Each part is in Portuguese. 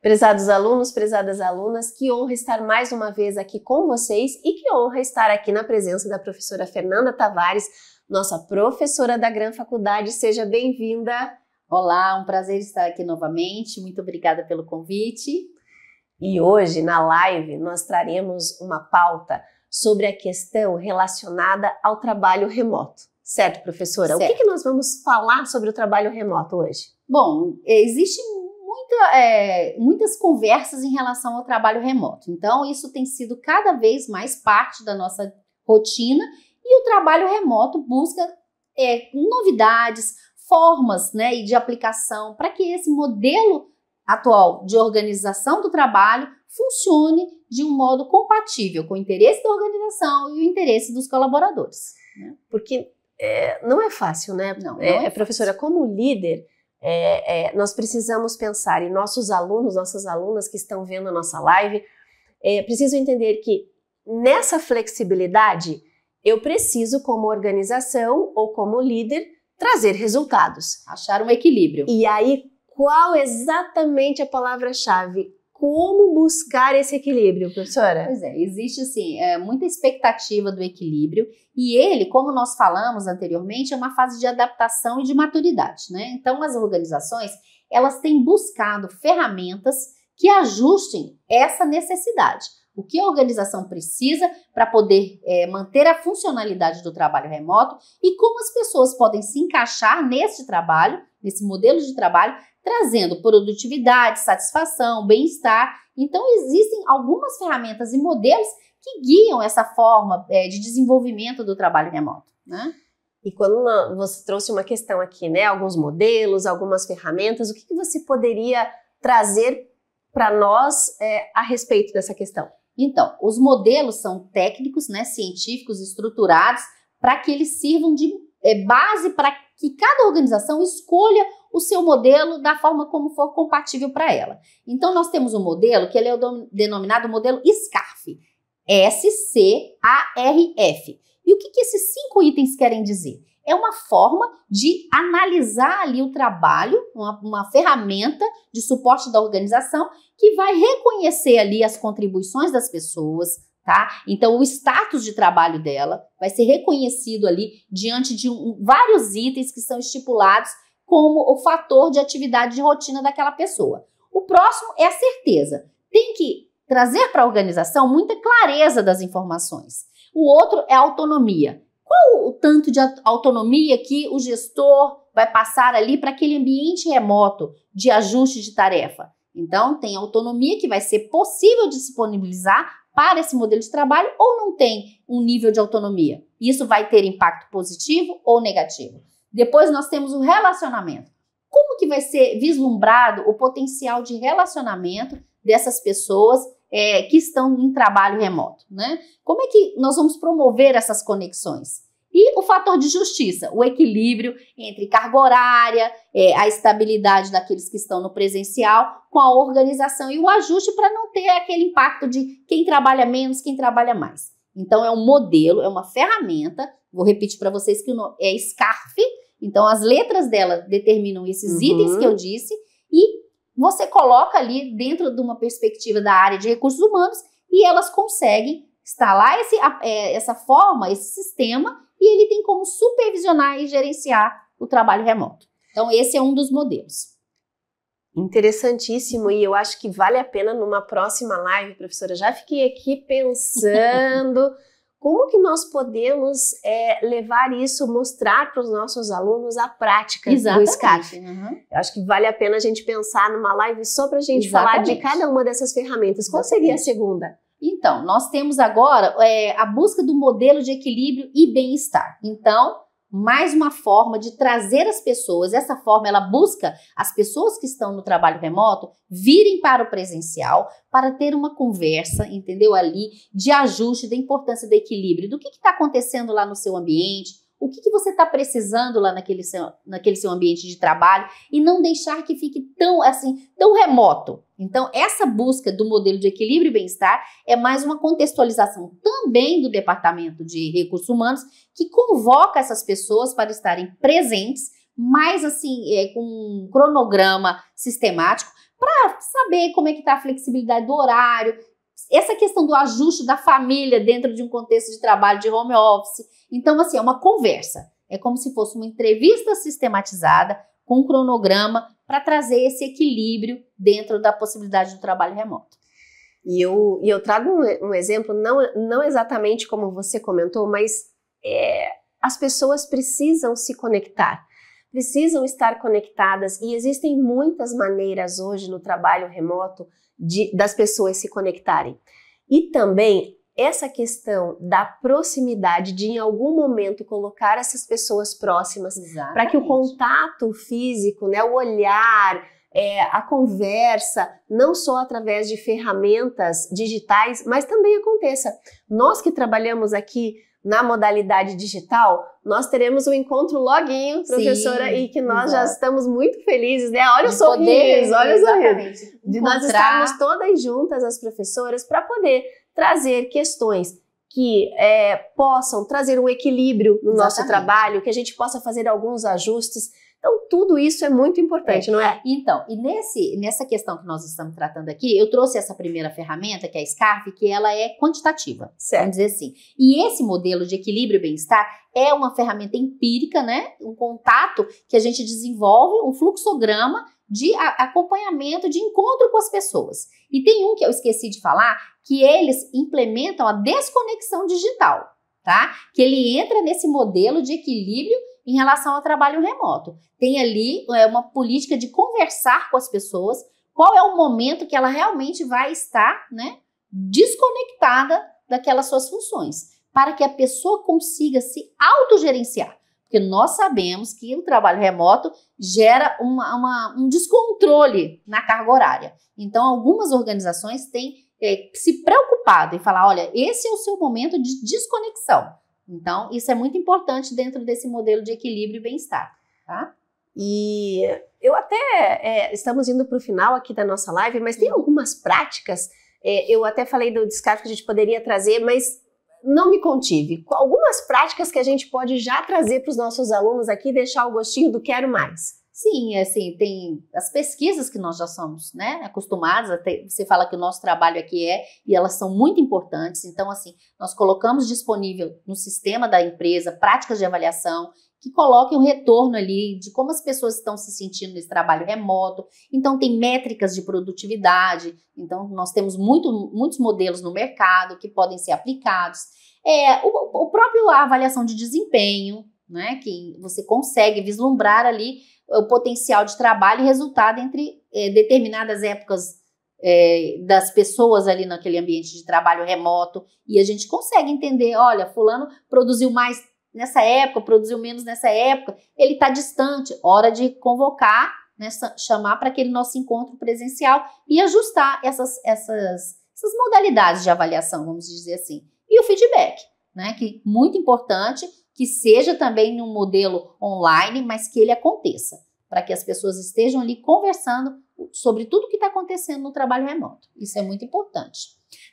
Prezados alunos, prezadas alunas, que honra estar mais uma vez aqui com vocês e que honra estar aqui na presença da professora Fernanda Tavares, nossa professora da Gran Faculdade. Seja bem-vinda. Olá, um prazer estar aqui novamente. Muito obrigada pelo convite. E hoje, na live, nós traremos uma pauta sobre a questão relacionada ao trabalho remoto. Certo, professora? Certo. O que, que nós vamos falar sobre o trabalho remoto hoje? Bom, existe muita, é, muitas conversas em relação ao trabalho remoto. Então, isso tem sido cada vez mais parte da nossa rotina e o trabalho remoto busca é, novidades, formas né, e de aplicação para que esse modelo atual de organização do trabalho funcione de um modo compatível com o interesse da organização e o interesse dos colaboradores. Né? Porque é, não é fácil, né? Não, é, não é, é professora, como líder, é, é, nós precisamos pensar e nossos alunos, nossas alunas que estão vendo a nossa live, é, preciso entender que nessa flexibilidade eu preciso, como organização ou como líder, trazer resultados. Achar um equilíbrio. E aí, qual exatamente a palavra-chave? como buscar esse equilíbrio, professora? Pois é, existe assim é, muita expectativa do equilíbrio e ele, como nós falamos anteriormente, é uma fase de adaptação e de maturidade, né? Então as organizações elas têm buscado ferramentas que ajustem essa necessidade. O que a organização precisa para poder é, manter a funcionalidade do trabalho remoto e como as pessoas podem se encaixar nesse trabalho, nesse modelo de trabalho, trazendo produtividade, satisfação, bem-estar. Então, existem algumas ferramentas e modelos que guiam essa forma é, de desenvolvimento do trabalho remoto. Né? E quando você trouxe uma questão aqui, né? Alguns modelos, algumas ferramentas, o que, que você poderia trazer para nós é, a respeito dessa questão? Então, os modelos são técnicos, né, científicos, estruturados, para que eles sirvam de é, base para que cada organização escolha o seu modelo da forma como for compatível para ela. Então, nós temos um modelo que ele é o denominado modelo SCARF, S-C-A-R-F. E o que, que esses cinco itens querem dizer? É uma forma de analisar ali o trabalho, uma, uma ferramenta de suporte da organização que vai reconhecer ali as contribuições das pessoas, Tá? Então, o status de trabalho dela vai ser reconhecido ali diante de um, vários itens que são estipulados como o fator de atividade de rotina daquela pessoa. O próximo é a certeza. Tem que trazer para a organização muita clareza das informações. O outro é a autonomia. Qual o tanto de autonomia que o gestor vai passar ali para aquele ambiente remoto de ajuste de tarefa? Então, tem autonomia que vai ser possível disponibilizar para esse modelo de trabalho ou não tem um nível de autonomia. Isso vai ter impacto positivo ou negativo. Depois nós temos o relacionamento. Como que vai ser vislumbrado o potencial de relacionamento dessas pessoas é, que estão em trabalho remoto, né? Como é que nós vamos promover essas conexões? E o fator de justiça, o equilíbrio entre carga horária, é, a estabilidade daqueles que estão no presencial, com a organização e o ajuste para não ter aquele impacto de quem trabalha menos, quem trabalha mais. Então, é um modelo, é uma ferramenta. Vou repetir para vocês que é SCARF. Então, as letras dela determinam esses uhum. itens que eu disse e você coloca ali dentro de uma perspectiva da área de recursos humanos e elas conseguem instalar esse, é, essa forma, esse sistema, e ele tem como supervisionar e gerenciar o trabalho remoto. Então, esse é um dos modelos. Interessantíssimo, e eu acho que vale a pena numa próxima live, professora. Já fiquei aqui pensando como que nós podemos é, levar isso, mostrar para os nossos alunos a prática Exatamente. do SCAF. Uhum. Eu acho que vale a pena a gente pensar numa live só para a gente Exatamente. falar de cada uma dessas ferramentas. Qual Exatamente. seria a segunda? Então, nós temos agora é, a busca do modelo de equilíbrio e bem-estar. Então, mais uma forma de trazer as pessoas. Essa forma ela busca as pessoas que estão no trabalho remoto virem para o presencial para ter uma conversa, entendeu? Ali de ajuste, da importância do equilíbrio, do que está acontecendo lá no seu ambiente, o que, que você está precisando lá naquele seu, naquele seu ambiente de trabalho e não deixar que fique tão assim, tão remoto. Então, essa busca do modelo de equilíbrio e bem-estar é mais uma contextualização também do Departamento de Recursos Humanos, que convoca essas pessoas para estarem presentes, mais assim, é, com um cronograma sistemático, para saber como é que está a flexibilidade do horário, essa questão do ajuste da família dentro de um contexto de trabalho de home office. Então, assim, é uma conversa. É como se fosse uma entrevista sistematizada com um cronograma para trazer esse equilíbrio dentro da possibilidade do trabalho remoto. E eu, e eu trago um, um exemplo, não, não exatamente como você comentou, mas é, as pessoas precisam se conectar precisam estar conectadas e existem muitas maneiras hoje no trabalho remoto de, das pessoas se conectarem. E também essa questão da proximidade, de em algum momento colocar essas pessoas próximas, para que o contato físico, né, o olhar, é, a conversa, não só através de ferramentas digitais, mas também aconteça. Nós que trabalhamos aqui na modalidade digital, nós teremos um encontro loguinho, professora, Sim, e que nós exatamente. já estamos muito felizes, né? Olha de o sorriso, olha exatamente. o sorriso. De nós estarmos todas juntas, as professoras, para poder trazer questões que é, possam trazer um equilíbrio no exatamente. nosso trabalho, que a gente possa fazer alguns ajustes então, tudo isso é muito importante, é. não é? Então, e nesse, nessa questão que nós estamos tratando aqui, eu trouxe essa primeira ferramenta, que é a SCARF, que ela é quantitativa, certo. vamos dizer assim. E esse modelo de equilíbrio e bem-estar é uma ferramenta empírica, né? Um contato que a gente desenvolve, um fluxograma de acompanhamento, de encontro com as pessoas. E tem um que eu esqueci de falar, que eles implementam a desconexão digital, tá? Que ele entra nesse modelo de equilíbrio em relação ao trabalho remoto. Tem ali é, uma política de conversar com as pessoas, qual é o momento que ela realmente vai estar né, desconectada daquelas suas funções, para que a pessoa consiga se autogerenciar. Porque nós sabemos que o trabalho remoto gera uma, uma, um descontrole na carga horária. Então, algumas organizações têm é, se preocupado em falar: olha, esse é o seu momento de desconexão. Então, isso é muito importante dentro desse modelo de equilíbrio e bem-estar, tá? E eu até é, estamos indo para o final aqui da nossa live, mas tem algumas práticas. É, eu até falei do descarte que a gente poderia trazer, mas não me contive. Algumas práticas que a gente pode já trazer para os nossos alunos aqui, deixar o gostinho do quero mais. Sim, é assim, tem as pesquisas que nós já somos, né, acostumados você fala que o nosso trabalho aqui é, e elas são muito importantes, então, assim, nós colocamos disponível no sistema da empresa práticas de avaliação que coloquem um retorno ali de como as pessoas estão se sentindo nesse trabalho remoto, então tem métricas de produtividade, então nós temos muito, muitos modelos no mercado que podem ser aplicados, é, o, o próprio avaliação de desempenho, né, que você consegue vislumbrar ali o potencial de trabalho e resultado entre é, determinadas épocas é, das pessoas ali naquele ambiente de trabalho remoto e a gente consegue entender, olha, fulano produziu mais nessa época, produziu menos nessa época, ele está distante, hora de convocar, né, chamar para aquele nosso encontro presencial e ajustar essas, essas, essas modalidades de avaliação, vamos dizer assim, e o feedback, né, que muito importante, que seja também num modelo online, mas que ele aconteça, para que as pessoas estejam ali conversando sobre tudo o que está acontecendo no trabalho remoto. Isso é muito importante.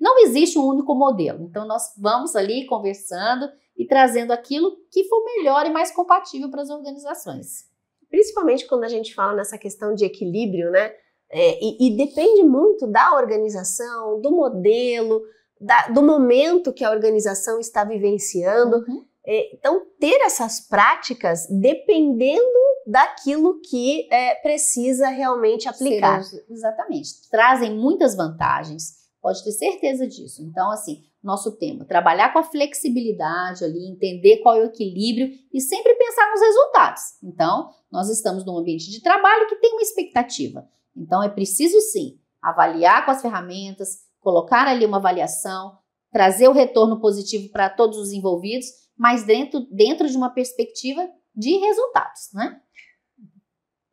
Não existe um único modelo, então nós vamos ali conversando e trazendo aquilo que for melhor e mais compatível para as organizações. Principalmente quando a gente fala nessa questão de equilíbrio, né? É, e, e, depende muito da organização, do modelo, da, do momento que a organização está vivenciando. Uhum. É, então, ter essas práticas dependendo daquilo que é, precisa realmente aplicar. Serão, exatamente. Trazem muitas vantagens, pode ter certeza disso. Então, assim, nosso tema, trabalhar com a flexibilidade ali, entender qual é o equilíbrio e sempre pensar nos resultados. Então, nós estamos num ambiente de trabalho que tem uma expectativa. Então, é preciso sim avaliar com as ferramentas, colocar ali uma avaliação, trazer o retorno positivo para todos os envolvidos mas dentro, dentro de uma perspectiva de resultados, né?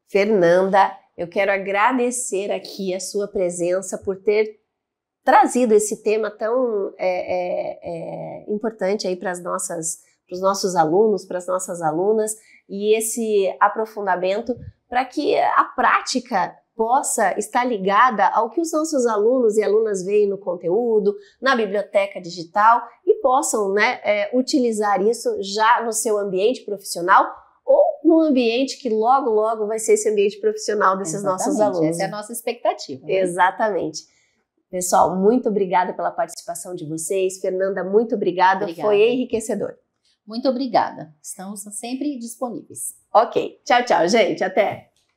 Fernanda, eu quero agradecer aqui a sua presença por ter trazido esse tema tão é, é, é, importante aí para as nossas para os nossos alunos, para as nossas alunas, e esse aprofundamento para que a prática possa estar ligada ao que os nossos alunos e alunas veem no conteúdo, na biblioteca digital e possam né, é, utilizar isso já no seu ambiente profissional ou no ambiente que logo, logo vai ser esse ambiente profissional desses Exatamente, nossos alunos. Essa é a nossa expectativa. Né? Exatamente. Pessoal, muito obrigada pela participação de vocês. Fernanda, muito obrigada. obrigada. Foi enriquecedor. Muito obrigada. Estamos sempre disponíveis. Ok. Tchau, tchau, gente. Até.